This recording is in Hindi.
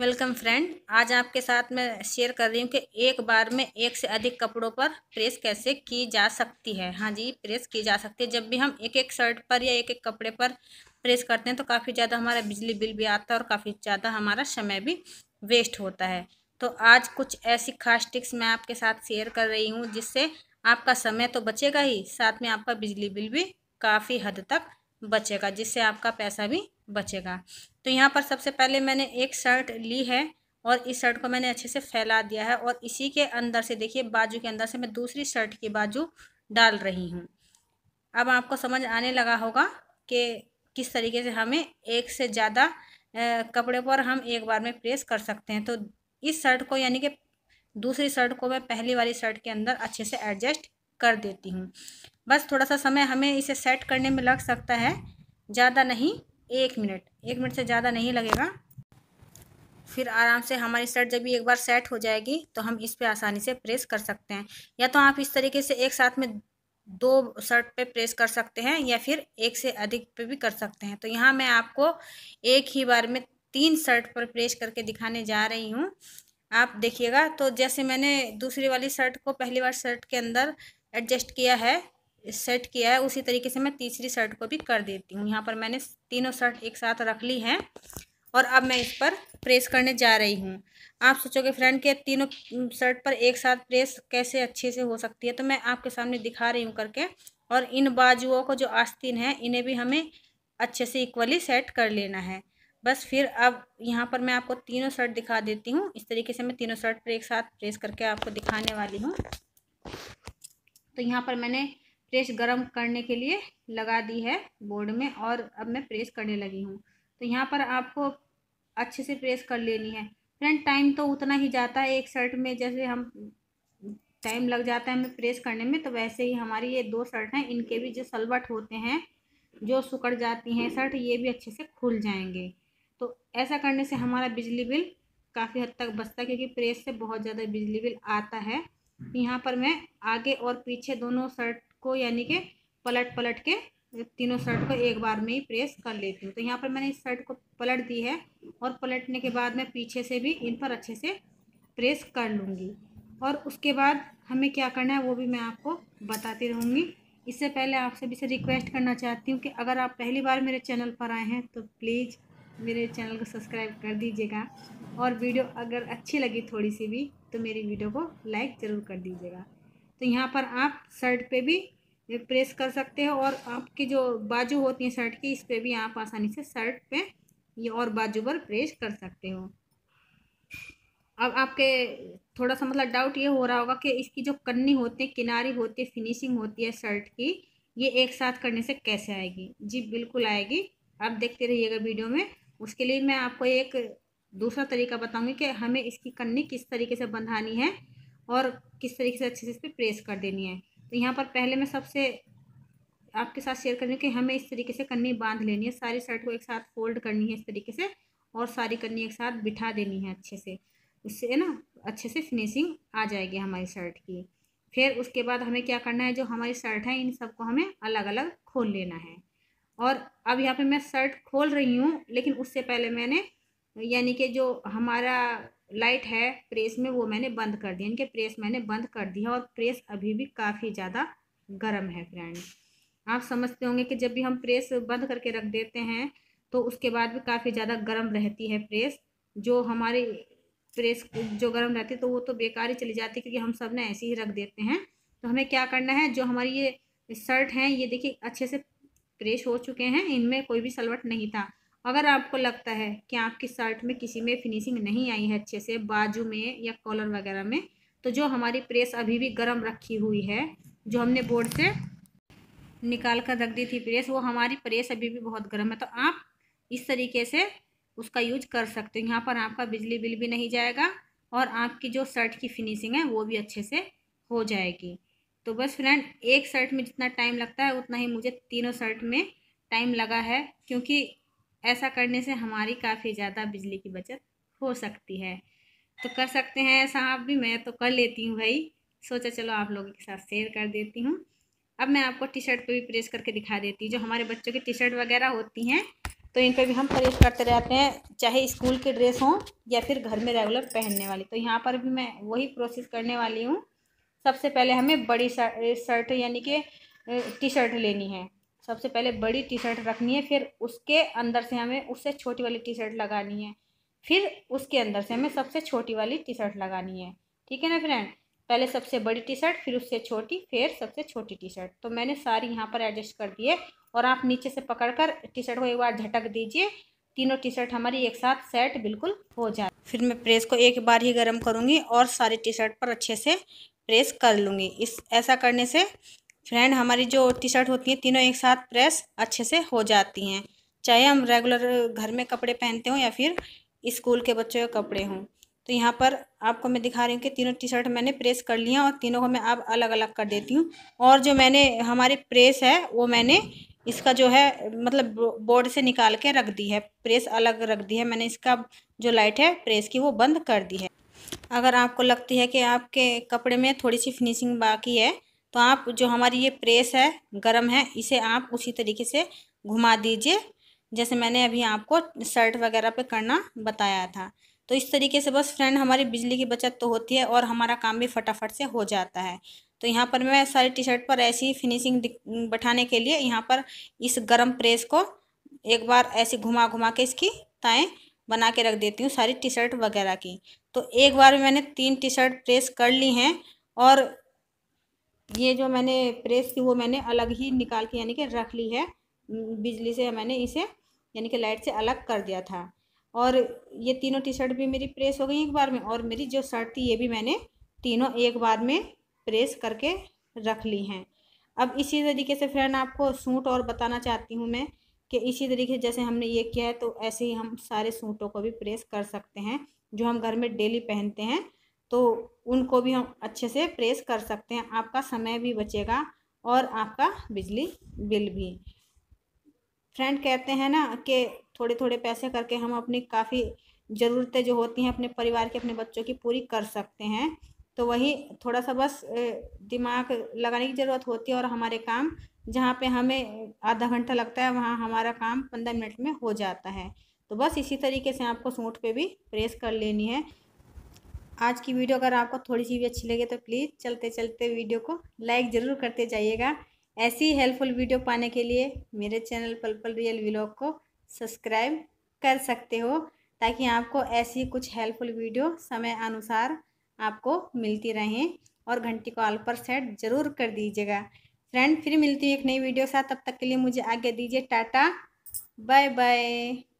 वेलकम फ्रेंड आज आपके साथ मैं शेयर कर रही हूँ कि एक बार में एक से अधिक कपड़ों पर प्रेस कैसे की जा सकती है हाँ जी प्रेस की जा सकती है जब भी हम एक एक शर्ट पर या एक एक कपड़े पर प्रेस करते हैं तो काफ़ी ज़्यादा हमारा बिजली बिल भी आता है और काफ़ी ज़्यादा हमारा समय भी वेस्ट होता है तो आज कुछ ऐसी खास टिक्स मैं आपके साथ शेयर कर रही हूँ जिससे आपका समय तो बचेगा ही साथ में आपका बिजली बिल भी काफ़ी हद तक बचेगा जिससे आपका पैसा भी बचेगा तो यहाँ पर सबसे पहले मैंने एक शर्ट ली है और इस शर्ट को मैंने अच्छे से फैला दिया है और इसी के अंदर से देखिए बाजू के अंदर से मैं दूसरी शर्ट की बाजू डाल रही हूँ अब आपको समझ आने लगा होगा कि किस तरीके से हमें एक से ज़्यादा कपड़े पर हम एक बार में प्रेस कर सकते हैं तो इस शर्ट को यानी कि दूसरी शर्ट को मैं पहली वाली शर्ट के अंदर अच्छे से एडजस्ट कर देती हूँ बस थोड़ा सा समय हमें इसे सेट करने में लग सकता है ज़्यादा नहीं एक मिनट एक मिनट से ज़्यादा नहीं लगेगा फिर आराम से हमारी शर्ट जब एक बार सेट हो जाएगी तो हम इस पर आसानी से प्रेस कर सकते हैं या तो आप इस तरीके से एक साथ में दो शर्ट पे प्रेस कर सकते हैं या फिर एक से अधिक पे भी कर सकते हैं तो यहाँ मैं आपको एक ही बार में तीन शर्ट पर प्रेस करके दिखाने जा रही हूँ आप देखिएगा तो जैसे मैंने दूसरी वाली शर्ट को पहली बार शर्ट के अंदर एडजस्ट किया है सेट किया है उसी तरीके से मैं तीसरी शर्ट को भी कर देती हूँ यहाँ पर मैंने तीनों शर्ट एक साथ रख ली हैं और अब मैं इस पर प्रेस करने जा रही हूँ आप सोचोगे फ्रेंड के तीनों शर्ट पर एक साथ प्रेस कैसे अच्छे से हो सकती है तो मैं आपके सामने दिखा रही हूँ करके और इन बाजुओं को जो आस्तीन है इन्हें भी हमें अच्छे से इक्वली सेट कर लेना है बस फिर अब यहाँ पर मैं आपको तीनों शर्ट दिखा देती हूँ इस तरीके से मैं तीनों शर्ट पर एक साथ प्रेस करके आपको दिखाने वाली हूँ तो यहाँ पर मैंने प्रेस गर्म करने के लिए लगा दी है बोर्ड में और अब मैं प्रेस करने लगी हूँ तो यहाँ पर आपको अच्छे से प्रेस कर लेनी है फ्रेंड टाइम तो उतना ही जाता है एक शर्ट में जैसे हम टाइम लग जाता है हमें प्रेस करने में तो वैसे ही हमारी ये दो शर्ट हैं इनके भी जो सलवट होते हैं जो सुकड़ जाती हैं शर्ट ये भी अच्छे से खुल जाएंगे तो ऐसा करने से हमारा बिजली बिल काफ़ी हद तक बचता है क्योंकि प्रेस से बहुत ज़्यादा बिजली बिल आता है यहाँ पर मैं आगे और पीछे दोनों शर्ट को यानी कि पलट पलट के तीनों शर्ट को एक बार में ही प्रेस कर लेती हूँ तो यहाँ पर मैंने इस शर्ट को पलट दी है और पलटने के बाद मैं पीछे से भी इन पर अच्छे से प्रेस कर लूँगी और उसके बाद हमें क्या करना है वो भी मैं आपको बताती रहूँगी इससे पहले आप सभी से रिक्वेस्ट करना चाहती हूँ कि अगर आप पहली बार मेरे चैनल पर आए हैं तो प्लीज़ मेरे चैनल को सब्सक्राइब कर दीजिएगा और वीडियो अगर अच्छी लगी थोड़ी सी भी तो मेरी वीडियो को लाइक ज़रूर कर दीजिएगा तो यहाँ पर आप शर्ट पे भी प्रेस कर सकते हो और आपकी जो बाजू होती है शर्ट की इस पर भी आप आसानी से शर्ट पे ये और बाजू पर प्रेस कर सकते हो अब आपके थोड़ा सा मतलब डाउट ये हो रहा होगा कि इसकी जो कन्नी होती है किनारी होती है फिनिशिंग होती है शर्ट की ये एक साथ करने से कैसे आएगी जी बिल्कुल आएगी आप देखते रहिएगा वीडियो में उसके लिए मैं आपको एक दूसरा तरीका बताऊंगी कि हमें इसकी कन्नी किस तरीके से बंधानी है और किस तरीके से अच्छे से इस पर प्रेस कर देनी है तो यहाँ पर पहले मैं सबसे आपके साथ शेयर करनी कि हमें इस तरीके से कन्नी बांध लेनी है सारी शर्ट को एक साथ फोल्ड करनी है इस तरीके से और सारी कन्नी एक साथ बिठा देनी है अच्छे से उससे है ना अच्छे से फिनिशिंग आ जाएगी हमारी शर्ट की फिर उसके बाद हमें क्या करना है जो हमारी शर्ट है इन सबको हमें अलग अलग खोल लेना है और अब यहाँ पे मैं शर्ट खोल रही हूँ लेकिन उससे पहले मैंने यानी कि जो हमारा लाइट है प्रेस में वो मैंने बंद कर दिया इनके प्रेस मैंने बंद कर दिया और प्रेस अभी भी काफ़ी ज़्यादा गर्म है फ्रेंड आप समझते होंगे कि जब भी हम प्रेस बंद करके रख देते हैं तो उसके बाद भी काफ़ी ज़्यादा गर्म रहती है प्रेस जो हमारी प्रेस जो गर्म रहती है तो वो तो बेकार ही चली जाती है क्योंकि हम सब ने ऐसे ही रख देते हैं तो हमें क्या करना है जो हमारी ये शर्ट हैं ये देखिए अच्छे से प्रेस हो चुके हैं इनमें कोई भी सलवट नहीं था अगर आपको लगता है कि आपकी शर्ट में किसी में फिनिशिंग नहीं आई है अच्छे से बाजू में या कॉलर वगैरह में तो जो हमारी प्रेस अभी भी गर्म रखी हुई है जो हमने बोर्ड से निकाल कर रख दी थी प्रेस वो हमारी प्रेस अभी भी बहुत गर्म है तो आप इस तरीके से उसका यूज कर सकते हो यहाँ पर आपका बिजली बिल भी नहीं जाएगा और आपकी जो शर्ट की फिनिशिंग है वो भी अच्छे से हो जाएगी तो बस फ्रेंड एक शर्ट में जितना टाइम लगता है उतना ही मुझे तीनों शर्ट में टाइम लगा है क्योंकि ऐसा करने से हमारी काफ़ी ज़्यादा बिजली की बचत हो सकती है तो कर सकते हैं ऐसा आप भी मैं तो कर लेती हूँ भाई सोचा चलो आप लोगों के साथ शेयर कर देती हूँ अब मैं आपको टी शर्ट पर भी प्रेस करके दिखा देती हूँ जो हमारे बच्चों की टी शर्ट वगैरह होती हैं तो इन पर भी हम प्रेस करते रहते हैं चाहे स्कूल के ड्रेस हों या फिर घर में रेगुलर पहनने वाली तो यहाँ पर भी मैं वही प्रोसेस करने वाली हूँ सबसे पहले हमें बड़ी शर्ट यानी कि टी शर्ट लेनी है सबसे पहले बड़ी टी शर्ट रखनी है फिर उसके अंदर से हमें उससे छोटी वाली टी शर्ट लगानी है फिर उसके अंदर से हमें सबसे छोटी वाली टी शर्ट लगानी है ठीक है ना फ्रेंड पहले सबसे बड़ी टी शर्ट फिर उससे छोटी फिर सबसे छोटी टी शर्ट तो मैंने सारी यहाँ पर एडजस्ट कर दिए और आप नीचे से पकड़कर टी शर्ट को एक बार झटक दीजिए तीनों टी शर्ट हमारी एक साथ सेट बिल्कुल हो जाए फिर मैं प्रेस को एक बार ही गर्म करूँगी और सारी टी शर्ट पर अच्छे से प्रेस कर लूँगी इस ऐसा करने से फ्रेंड हमारी जो टी शर्ट होती है तीनों एक साथ प्रेस अच्छे से हो जाती हैं चाहे हम रेगुलर घर में कपड़े पहनते हों या फिर स्कूल के बच्चों के कपड़े हों तो यहाँ पर आपको मैं दिखा रही हूँ कि तीनों टी शर्ट मैंने प्रेस कर लिया और तीनों को मैं अब अलग अलग कर देती हूँ और जो मैंने हमारी प्रेस है वो मैंने इसका जो है मतलब बोर्ड से निकाल के रख दी है प्रेस अलग रख दी है मैंने इसका जो लाइट है प्रेस की वो बंद कर दी है अगर आपको लगती है कि आपके कपड़े में थोड़ी सी फिनिशिंग बाकी है तो आप जो हमारी ये प्रेस है गर्म है इसे आप उसी तरीके से घुमा दीजिए जैसे मैंने अभी आपको शर्ट वगैरह पे करना बताया था तो इस तरीके से बस फ्रेंड हमारी बिजली की बचत तो होती है और हमारा काम भी फटाफट से हो जाता है तो यहाँ पर मैं सारी टी शर्ट पर ऐसी फिनिशिंग बैठाने के लिए यहाँ पर इस गर्म प्रेस को एक बार ऐसे घुमा घुमा के इसकी ताएँ बना के रख देती हूँ सारी टी शर्ट वगैरह की तो एक बार मैंने तीन टी शर्ट प्रेस कर ली हैं और ये जो मैंने प्रेस की वो मैंने अलग ही निकाल के यानी कि रख ली है बिजली से मैंने इसे यानी कि लाइट से अलग कर दिया था और ये तीनों टी शर्ट भी मेरी प्रेस हो गई एक बार में और मेरी जो शर्ट थी ये भी मैंने तीनों एक बार में प्रेस करके रख ली हैं अब इसी तरीके से फ्रेंड आपको सूट और बताना चाहती हूँ मैं कि इसी तरीके जैसे हमने ये किया है तो ऐसे ही हम सारे सूटों को भी प्रेस कर सकते हैं जो हम घर में डेली पहनते हैं तो उनको भी हम अच्छे से प्रेस कर सकते हैं आपका समय भी बचेगा और आपका बिजली बिल भी फ्रेंड कहते हैं ना कि थोड़े थोड़े पैसे करके हम अपनी काफ़ी ज़रूरतें जो होती हैं अपने परिवार के अपने बच्चों की पूरी कर सकते हैं तो वही थोड़ा सा बस दिमाग लगाने की ज़रूरत होती है और हमारे काम जहाँ पे हमें आधा घंटा लगता है वहाँ हमारा काम पंद्रह मिनट में हो जाता है तो बस इसी तरीके से आपको सूट पे भी प्रेस कर लेनी है आज की वीडियो अगर आपको थोड़ी सी भी अच्छी लगे तो प्लीज़ चलते चलते वीडियो को लाइक ज़रूर करते जाइएगा ऐसी हेल्पफुल वीडियो पाने के लिए मेरे चैनल पल पल रियल व्लॉग को सब्सक्राइब कर सकते हो ताकि आपको ऐसी कुछ हेल्पफुल वीडियो समय अनुसार आपको मिलती रहें और घंटी को ऑल पर सेट ज़रूर कर दीजिएगा फ्रेंड फिर मिलती है एक नई वीडियो के साथ तब तक के लिए मुझे आगे दीजिए टाटा बाय बाय